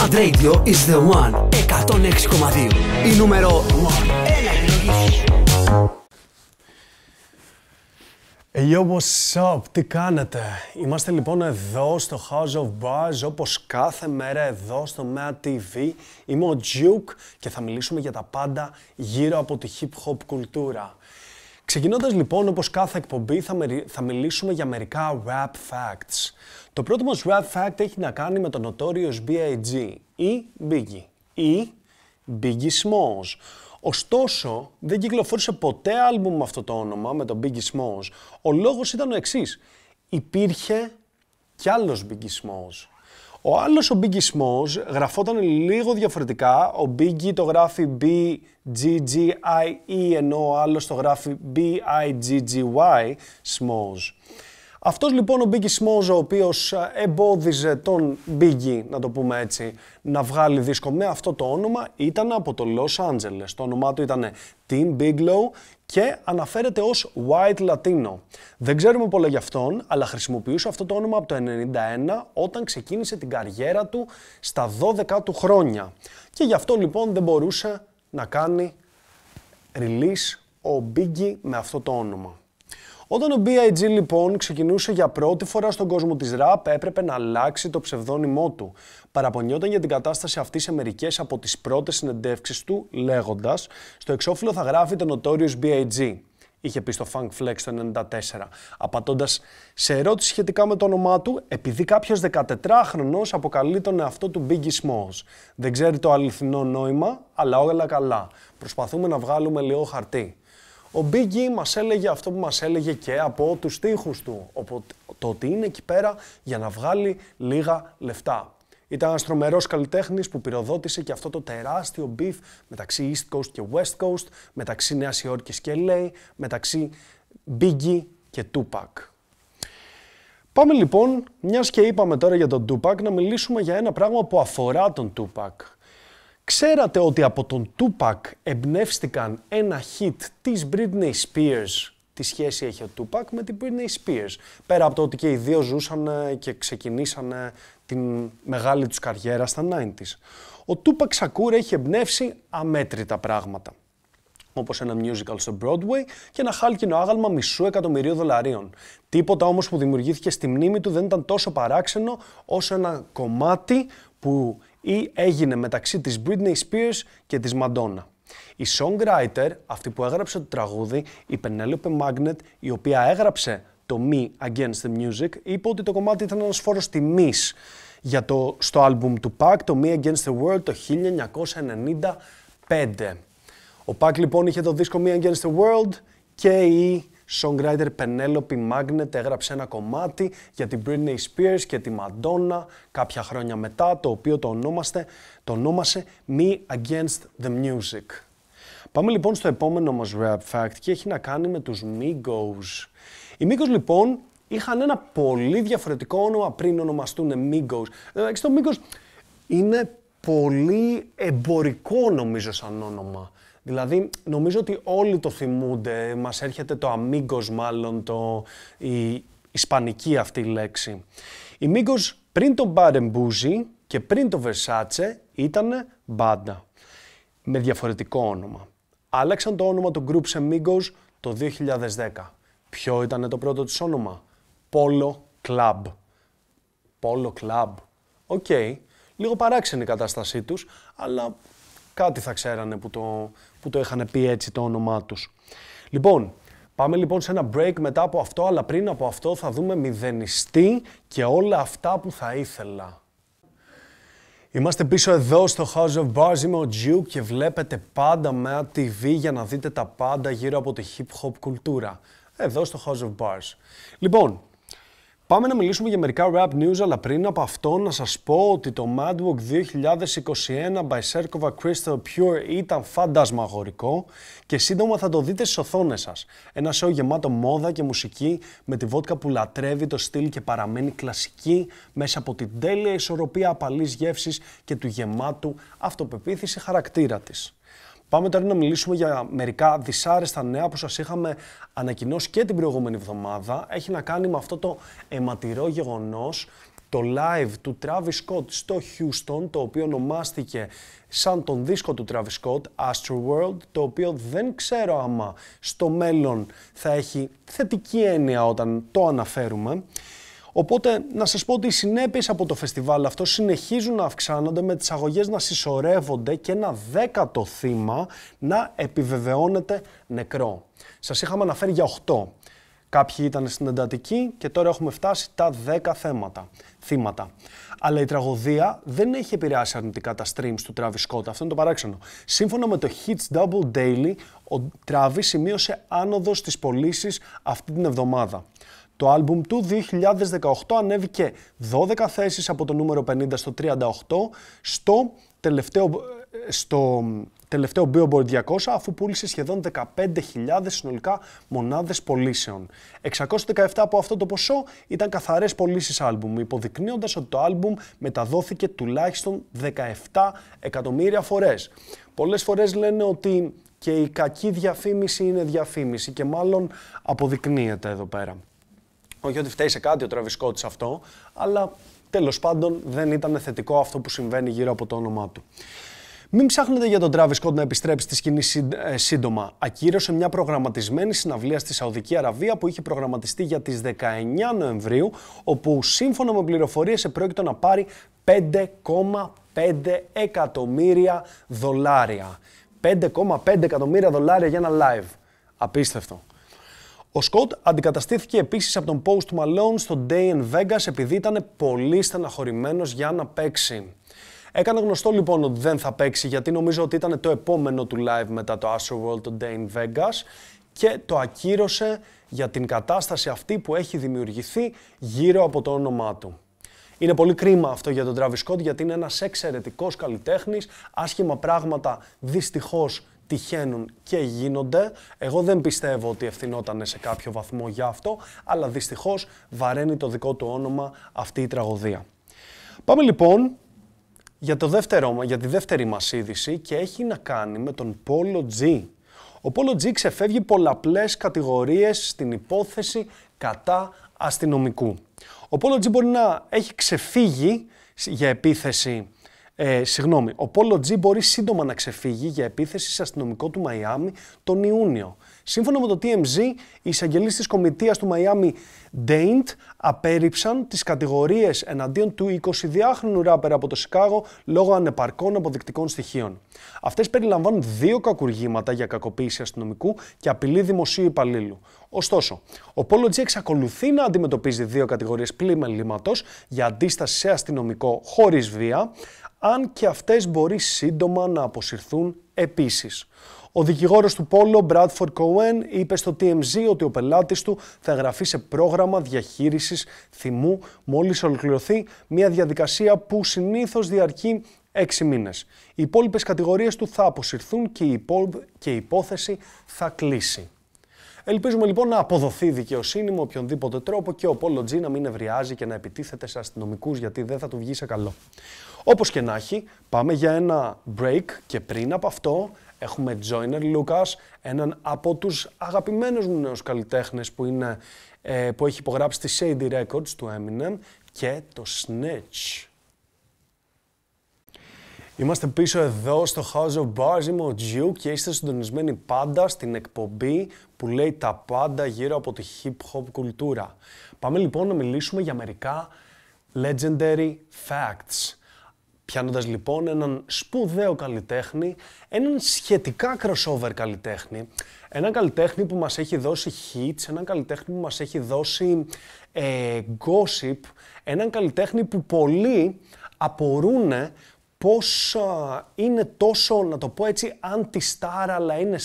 Mad Radio is the one 106,2 Η νούμερο 1 Έλα επιλογή Hey, yo, what's up, τι κάνετε. Είμαστε λοιπόν εδώ στο House of Bars, όπως κάθε μέρα εδώ στο Mad TV. Είμαι ο Duke και θα μιλήσουμε για τα πάντα γύρω από τη hip-hop κουλτούρα. Ξεκινώντας λοιπόν, όπως κάθε εκπομπή, θα, θα μιλήσουμε για μερικά rap facts. Το πρώτο μας rap fact έχει να κάνει με τον Notorious B.I.G. ή Biggie ή Biggie Smalls. Ωστόσο, δεν κυκλοφόρησε ποτέ άλμπουμ με αυτό το όνομα, με τον Biggie Smalls. Ο λόγος ήταν ο εξής. Υπήρχε κι άλλος Biggie Smalls. Ο άλλος, ο Biggie Smalls, γραφόταν λίγο διαφορετικά. Ο Biggie το γράφει B-G-G-I-E, ενώ ο άλλος το γράφει B-I-G-G-Y Smalls. Αυτός λοιπόν ο Biggie Σμόζο, ο οποίος ε, εμπόδιζε τον Biggie, να το πούμε έτσι, να βγάλει δίσκο με αυτό το όνομα, ήταν από το Los Angeles. Το όνομά του ήταν Tim Biglow και αναφέρεται ως White Latino. Δεν ξέρουμε πολλά γι' αυτόν, αλλά χρησιμοποιούσε αυτό το όνομα από το 1991 όταν ξεκίνησε την καριέρα του στα 12 του χρόνια. Και γι' αυτό λοιπόν δεν μπορούσε να κάνει release ο Biggie με αυτό το όνομα. Όταν ο B.I.G. λοιπόν ξεκινούσε για πρώτη φορά στον κόσμο της ραπ, έπρεπε να αλλάξει το ψευδόνυμό του. Παραπονιόταν για την κατάσταση αυτή σε μερικές από τις πρώτες συνεντεύξεις του, λέγοντας «Στο εξώφυλλο θα γράφει το Notorious B.I.G.» είχε πει στο Funk Flex το 1994, απαντώντας σε ερώτηση σχετικά με το όνομά του, επειδη κάποιος κάποιος χρονό αποκαλεί τον εαυτό του Biggie Smalls. Δεν ξέρει το αληθινό νόημα, αλλά όλα καλά. Προσπαθούμε να βγάλουμε λίγο χαρτί. Ο Biggie μας έλεγε αυτό που μας έλεγε και από τους στίχους του, το ότι είναι εκεί πέρα για να βγάλει λίγα λεφτά. Ήταν ένα τρομερό καλλιτέχνης που πυροδότησε και αυτό το τεράστιο beef μεταξύ East Coast και West Coast, μεταξύ Νέα Υόρκης και LA, μεταξύ Biggie και Tupac. Πάμε λοιπόν, μιας και είπαμε τώρα για τον Tupac, να μιλήσουμε για ένα πράγμα που αφορά τον Tupac. Ξέρατε ότι από τον Τούπακ εμπνεύστηκαν ένα hit της Britney Spears. Τι σχέση έχει ο Τούπακ με την Britney Spears. Πέρα από το ότι και οι δύο ζούσαν ε, και ξεκινήσαν ε, την μεγάλη τους καριέρα στα 90s. Ο Τούπακ Σακούρ έχει εμπνεύσει αμέτρητα πράγματα όπως ένα musical στο Broadway και ένα χάλκινο άγαλμα μισού εκατομμυρίου δολαρίων. Τίποτα όμως που δημιουργήθηκε στη μνήμη του δεν ήταν τόσο παράξενο όσο ένα κομμάτι που ή έγινε μεταξύ της Britney Spears και της Madonna. Η songwriter, αυτή που έγραψε το τραγούδι, η Penelope Magnet, η οποία έγραψε το Me Against the Music, είπε ότι το κομμάτι ήταν ένας φόρος τιμής για το, στο άλμπουμ του Pac, το Me Against the World, το 1995. Ο Pac λοιπόν είχε το δίσκο Me Against the World και η songwriter Penelope Magnet έγραψε ένα κομμάτι για την Britney Spears και τη Madonna κάποια χρόνια μετά, το οποίο το, ονόμαστε, το ονόμασε Me Against the Music. Πάμε λοιπόν στο επόμενο μας rap fact και έχει να κάνει με τους Migos. Οι Migos λοιπόν είχαν ένα πολύ διαφορετικό όνομα πριν ονομαστούν Migos. Ε, εντάξει, το Migos είναι πολύ εμπορικό νομίζω σαν όνομα. Δηλαδή, νομίζω ότι όλοι το θυμούνται. Μας έρχεται το amigos μάλλον, το, η ισπανική αυτή λέξη. Η Migos πριν το Μπαρεμπούζι και πριν το Versace ήταν μπάντα. Με διαφορετικό όνομα. Άλλαξαν το όνομα του Group σε το 2010. Ποιο ήταν το πρώτο του όνομα? Polo Club. Polo Club. Οκ. Λίγο παράξενη η κατάστασή τους, αλλά Κάτι θα ξέρανε που το, που το είχαν πει έτσι το όνομά τους. Λοιπόν, πάμε λοιπόν σε ένα break μετά από αυτό, αλλά πριν από αυτό θα δούμε μηδενιστή και όλα αυτά που θα ήθελα. Είμαστε πίσω εδώ στο House of Bars, είμαι ο Duke και βλέπετε πάντα με TV για να δείτε τα πάντα γύρω από τη hip hop κουλτούρα. Εδώ στο House of Bars. Λοιπόν, Πάμε να μιλήσουμε για μερικά rap news, αλλά πριν από αυτό να σας πω ότι το Madwalk 2021 by Serkova Crystal Pure ήταν φαντασμαγορικό και σύντομα θα το δείτε στις οθόνες σας. Ένα σεό γεμάτο μόδα και μουσική με τη βότκα που λατρεύει το στυλ και παραμένει κλασική μέσα από την τέλεια ισορροπία απαλής γεύσης και του γεμάτου αυτοπεποίθηση χαρακτήρα της. Πάμε τώρα να μιλήσουμε για μερικά δυσάρεστα νέα που σας είχαμε ανακοινώσει και την προηγούμενη εβδομάδα. Έχει να κάνει με αυτό το αιματηρό γεγονός, το live του Travis Scott στο Houston, το οποίο ονομάστηκε σαν τον δίσκο του Travis Scott, World, το οποίο δεν ξέρω άμα στο μέλλον θα έχει θετική έννοια όταν το αναφέρουμε. Οπότε να σας πω ότι οι συνέπειες από το φεστιβάλ αυτό συνεχίζουν να αυξάνονται με τις αγωγές να συσσωρεύονται και ένα δέκατο θύμα να επιβεβαιώνεται νεκρό. Σας είχαμε αναφέρει για 8. Κάποιοι ήταν στην εντατική και τώρα έχουμε φτάσει τα 10 θέματα, θύματα. Αλλά η τραγωδία δεν έχει επηρεάσει αρνητικά τα streams του Travis Scott. Αυτό είναι το παράξενο. Σύμφωνα με το Hits Double Daily, ο Travis σημείωσε άνοδο στις πωλήσεις αυτή την εβδομάδα. Το άλμπουμ του 2018 ανέβηκε 12 θέσεις από το νούμερο 50 στο 38 στο τελευταίο, ε, στο τελευταίο Billboard 200 αφού πούλησε σχεδόν 15.000 συνολικά μονάδες πωλήσεων. 617 από αυτό το ποσό ήταν καθαρές πωλήσεις άλμπουμ, υποδεικνύοντας ότι το άλμπουμ μεταδόθηκε τουλάχιστον 17 εκατομμύρια φορές. Πολλές φορές λένε ότι και η κακή διαφήμιση είναι διαφήμιση και μάλλον αποδεικνύεται εδώ πέρα. Όχι ότι φταίει σε κάτι ο Travis σε αυτό, αλλά τέλος πάντων δεν ήταν θετικό αυτό που συμβαίνει γύρω από το όνομά του. Μην ψάχνετε για τον Travis Scott να επιστρέψει στη σκηνή ε, σύντομα. Ακύρωσε μια προγραμματισμένη συναυλία στη Σαουδική Αραβία που είχε προγραμματιστεί για τις 19 Νοεμβρίου, όπου σύμφωνα με πληροφορίες επρόκειτο να πάρει 5,5 εκατομμύρια δολάρια. 5,5 εκατομμύρια δολάρια για ένα live. Απίστευτο. Ο Σκοτ αντικαταστήθηκε επίσης από τον Post Malone στο Day in Vegas επειδή ήταν πολύ στεναχωρημένος για να παίξει. Έκανε γνωστό λοιπόν ότι δεν θα παίξει γιατί νομίζω ότι ήταν το επόμενο του live μετά το World το Day in Vegas και το ακύρωσε για την κατάσταση αυτή που έχει δημιουργηθεί γύρω από το όνομά του. Είναι πολύ κρίμα αυτό για τον Travis Scott γιατί είναι ένας εξαιρετικός καλλιτέχνης, άσχημα πράγματα δυστυχώς τυχαίνουν και γίνονται. Εγώ δεν πιστεύω ότι ευθυνόταν σε κάποιο βαθμό για αυτό, αλλά δυστυχώς βαραίνει το δικό του όνομα αυτή η τραγωδία. Πάμε λοιπόν για, το δεύτερο, για τη δεύτερη μας είδηση και έχει να κάνει με τον Πόλο G. Ο Πόλο G ξεφεύγει πολλαπλές κατηγορίες στην υπόθεση κατά αστυνομικού. Ο Πόλο G μπορεί να έχει ξεφύγει για επίθεση ε, συγγνώμη, ο Πόλο Τζι μπορεί σύντομα να ξεφύγει για επίθεση σε αστυνομικό του Μαϊάμι τον Ιούνιο. Σύμφωνα με το TMZ, οι εισαγγελίε της κομιτείας του Μαϊάμι Daint απέρριψαν τις κατηγορίες εναντίον του 22χρονου ράπερ από το Σικάγο λόγω ανεπαρκών αποδεικτικών στοιχείων. Αυτές περιλαμβάνουν δύο κακουργήματα για κακοποίηση αστυνομικού και απειλή δημοσίου υπαλλήλου. Ωστόσο, ο Πόλο G εξακολουθεί να αντιμετωπίζει δύο κατηγορίες πλημελήματος για αντίσταση σε αστυνομικό χωρίς βία, αν και αυτές μπορεί σύντομα να αποσυρθούν επίσης. Ο δικηγόρος του Πόλο, Bradford Cohen, είπε στο TMZ ότι ο πελάτης του θα εγγραφεί σε πρόγραμμα διαχείρισης θυμού μόλις ολοκληρωθεί μια διαδικασία που συνήθως διαρκεί 6 μήνες. Οι υπόλοιπες κατηγορίες του θα αποσυρθούν και η, υπό... και η υπόθεση θα κλείσει. Ελπίζουμε λοιπόν να αποδοθεί δικαιοσύνη με οποιονδήποτε τρόπο και ο Πόλο Τζι να μην ευριάζει και να επιτίθεται σε αστυνομικούς γιατί δεν θα του βγει σε καλό. Όπως και να έχει, πάμε για ένα break και πριν από αυτό Έχουμε Τζόινερ Λούκα, έναν από τους αγαπημένους μου νέους καλλιτέχνες που, είναι, ε, που έχει υπογράψει τη Shady Records του Eminem και το Snitch. Είμαστε πίσω εδώ στο House of Bars, είμαι ο Τζιου και είστε συντονισμένοι πάντα στην εκπομπή που λέει τα πάντα γύρω από τη hip-hop κουλτούρα. Πάμε λοιπόν να μιλήσουμε για μερικά legendary facts. Πιάνοντας λοιπόν έναν σπουδαίο καλλιτέχνη, έναν σχετικά crossover καλλιτέχνη, έναν καλλιτέχνη που μας έχει δώσει hits, έναν καλλιτέχνη που μας έχει δώσει ε, gossip, έναν καλλιτέχνη που πολλοί απορούνε πώς είναι τόσο, να το πω έτσι, anti-star, αλλά είναι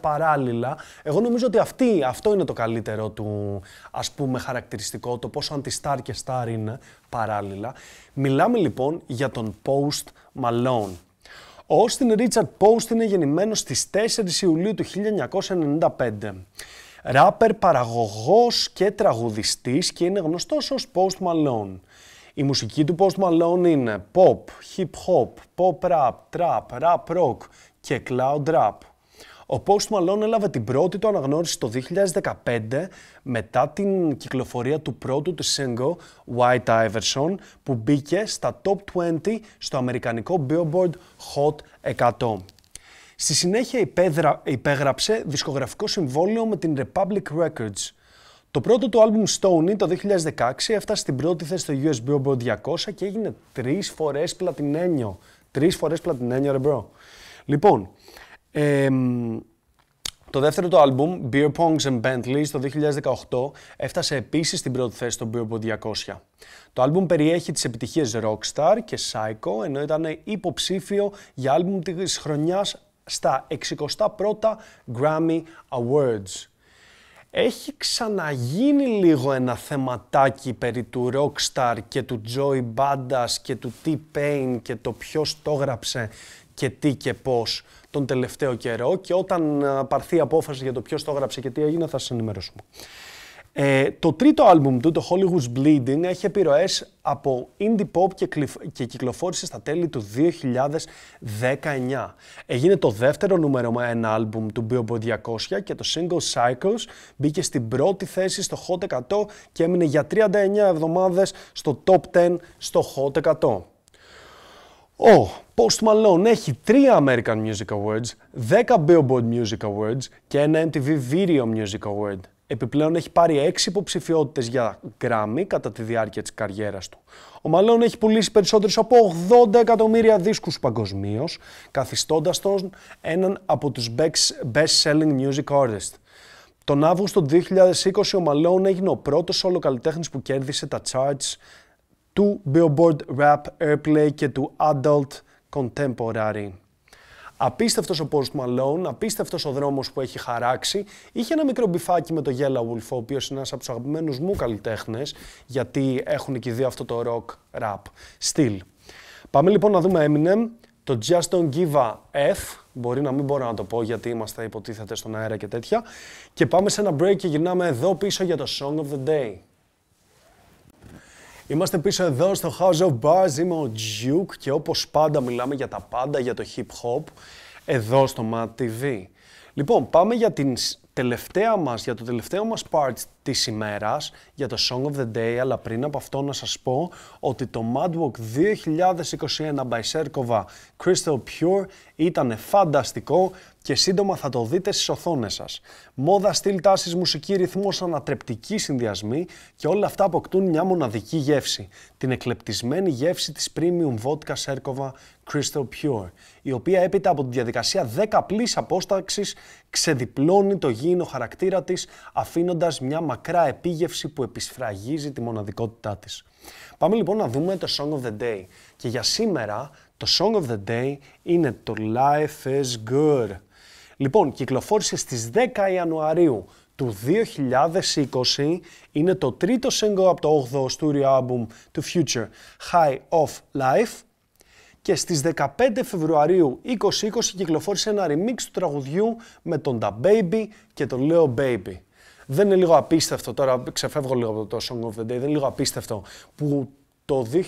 παράλληλα. Εγώ νομίζω ότι αυτή, αυτό είναι το καλύτερο του, ας πούμε, χαρακτηριστικό, το πόσο και star είναι παράλληλα. Μιλάμε λοιπόν για τον Post Malone. Ο Austin Richard Post είναι γεννημένος στις 4 Ιουλίου του 1995. Ράπερ, παραγωγός και τραγουδιστής και είναι γνωστός ως Post Malone. Η μουσική του Post Malone είναι pop, hip-hop, pop-rap, trap, rap-rock και cloud-rap. Ο Post Malone έλαβε την πρώτη του αναγνώριση το 2015 μετά την κυκλοφορία του πρώτου του single White Iverson που μπήκε στα Top 20 στο αμερικανικό Billboard Hot 100. Στη συνέχεια υπέγραψε δισκογραφικό συμβόλαιο με την Republic Records – το πρώτο του άλμπουμ Stoney το 2016 έφτασε στην πρώτη θέση στο US Billboard 200 και έγινε τρεις φορές πλατινένιο. Τρεις φορές πλατινένιο, ρε μπρο. Λοιπόν, το δεύτερο του άλμπουμ, Beer Pongs and Bentleys, το 2018, έφτασε επίσης στην πρώτη θέση στο Billboard 200. Το άλμπουμ περιέχει τις επιτυχίες Rockstar και Psycho, ενώ ήταν υποψήφιο για άλμπουμ της χρονιάς στα 61 Grammy Awards έχει ξαναγίνει λίγο ένα θεματάκι περί του Rockstar και του Joy Bandas και του T-Pain και το ποιος το έγραψε και τι και πώς τον τελευταίο καιρό και όταν ε, πάρθει απόφαση για το ποιος το έγραψε και τι έγινε θα σας ενημερώσουμε. Ε, το τρίτο άλμπουμ του, το Hollywood's Bleeding, έχει επιρροές από indie pop και, και κυκλοφόρησε στα τέλη του 2019. Έγινε το δεύτερο νούμερο με ένα άλμπουμ του Billboard 200 και το single Cycles μπήκε στην πρώτη θέση στο Hot 100 και έμεινε για 39 εβδομάδες στο Top 10 στο Hot 100. Ο Post Malone έχει 3 American Music Awards, 10 Billboard Music Awards και ένα MTV Video Music Award. Επιπλέον έχει πάρει 6 υποψηφιότητες για Grammy κατά τη διάρκεια της καριέρας του. Ο Μαλόν έχει πουλήσει περισσότερες από 80 εκατομμύρια δίσκους παγκοσμίως, καθιστώντας τον έναν από τους best-selling music artists. Τον Αύγουστο 2020 ο Μαλόν έγινε ο πρώτος solo καλλιτέχνης που κέρδισε τα charts του Billboard Rap Airplay και του Adult Contemporary. Απίστευτος ο Post Malone, απίστευτος ο δρόμος που έχει χαράξει. Είχε ένα μικρό μπιφάκι με το Yellow Wolf, ο οποίος είναι ένας από τους αγαπημένους μου καλλιτέχνες, γιατί έχουν και δει αυτό το rock rap στυλ. Πάμε λοιπόν να δούμε Eminem. Το Just Don't Give a F, μπορεί να μην μπορώ να το πω γιατί είμαστε υποτίθεται στον αέρα και τέτοια. Και πάμε σε ένα break και γυρνάμε εδώ πίσω για το Song of the Day. Είμαστε πίσω εδώ στο House of Bars, είμαι ο Duke και όπως πάντα μιλάμε για τα πάντα, για το hip hop, εδώ στο Mad TV. Λοιπόν, πάμε για την τελευταία μας, για το τελευταίο μας part της ημέρας για το Song of the Day, αλλά πριν από αυτό να σας πω ότι το Mad 2021 by Serkova Crystal Pure ήταν φανταστικό και σύντομα θα το δείτε στις οθόνες σας. Μόδα, στυλ, τάσεις, μουσική, ρυθμός, ανατρεπτικοί συνδυασμοί και όλα αυτά αποκτούν μια μοναδική γεύση. Την εκλεπτισμένη γεύση της premium vodka Serkova Crystal Pure, η οποία έπειτα από τη διαδικασία 10 απλής απόσταξης ξεδιπλώνει το γήινο χαρακτήρα της, αφήνοντας μια μακρά επίγευση που επισφραγίζει τη μοναδικότητά της. Πάμε λοιπόν να δούμε το Song of the Day. Και για σήμερα το Song of the Day είναι το Life is Good. Λοιπόν, κυκλοφόρησε στις 10 Ιανουαρίου του 2020 είναι το τρίτο single από το 8ο studio album του Future High of Life και στις 15 Φεβρουαρίου 2020 κυκλοφόρησε ένα remix του τραγουδιού με τον Da και τον Leo Baby. Δεν είναι λίγο απίστευτο τώρα, ξεφεύγω λίγο από το Song of the Day, δεν είναι λίγο απίστευτο που το 2019-2021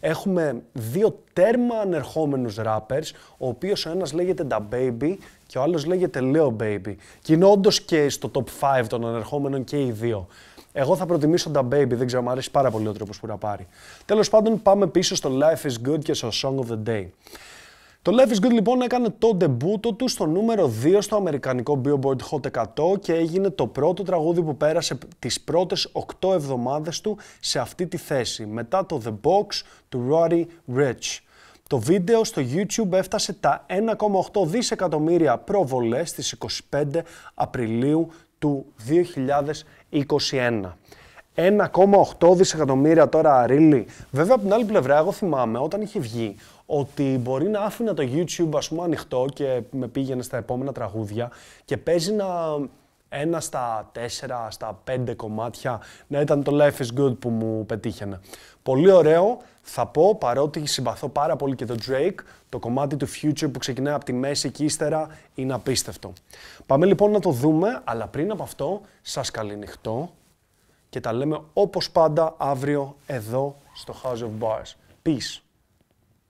έχουμε δύο τέρμα ανερχόμενους rappers, ο οποίος ο ένας λέγεται Da Baby και ο άλλος λέγεται Leo Baby. Και είναι όντως και στο top 5 των ανερχόμενων και οι δύο. Εγώ θα προτιμήσω τα Baby, δεν ξέρω, μου αρέσει πάρα πολύ ο τρόπος που να πάρει. Τέλος πάντων, πάμε πίσω στο Life is Good και στο Song of the Day. Το Life is Good λοιπόν έκανε το ντεμπούτο του στο νούμερο 2 στο αμερικανικό Billboard Hot 100 και έγινε το πρώτο τραγούδι που πέρασε τις πρώτες 8 εβδομάδες του σε αυτή τη θέση, μετά το The Box του Roddy Rich. Το βίντεο στο YouTube έφτασε τα 1,8 δισεκατομμύρια προβολές στις 25 Απριλίου του 2021. 1,8 δισεκατομμύρια τώρα, really. Βέβαια, από την άλλη πλευρά, εγώ θυμάμαι όταν είχε βγει ότι μπορεί να άφηνα το YouTube ας πούμε ανοιχτό και με πήγαινε στα επόμενα τραγούδια και παίζει να ένα στα τέσσερα, στα πέντε κομμάτια να ήταν το Life is Good που μου πετύχαινε. Πολύ ωραίο, θα πω, παρότι συμπαθώ πάρα πολύ και το Drake, το κομμάτι του Future που ξεκινάει από τη μέση και ύστερα είναι απίστευτο. Πάμε λοιπόν να το δούμε, αλλά πριν από αυτό σας καληνυχτώ και τα λέμε όπως πάντα αύριο εδώ στο House of Bars. Peace!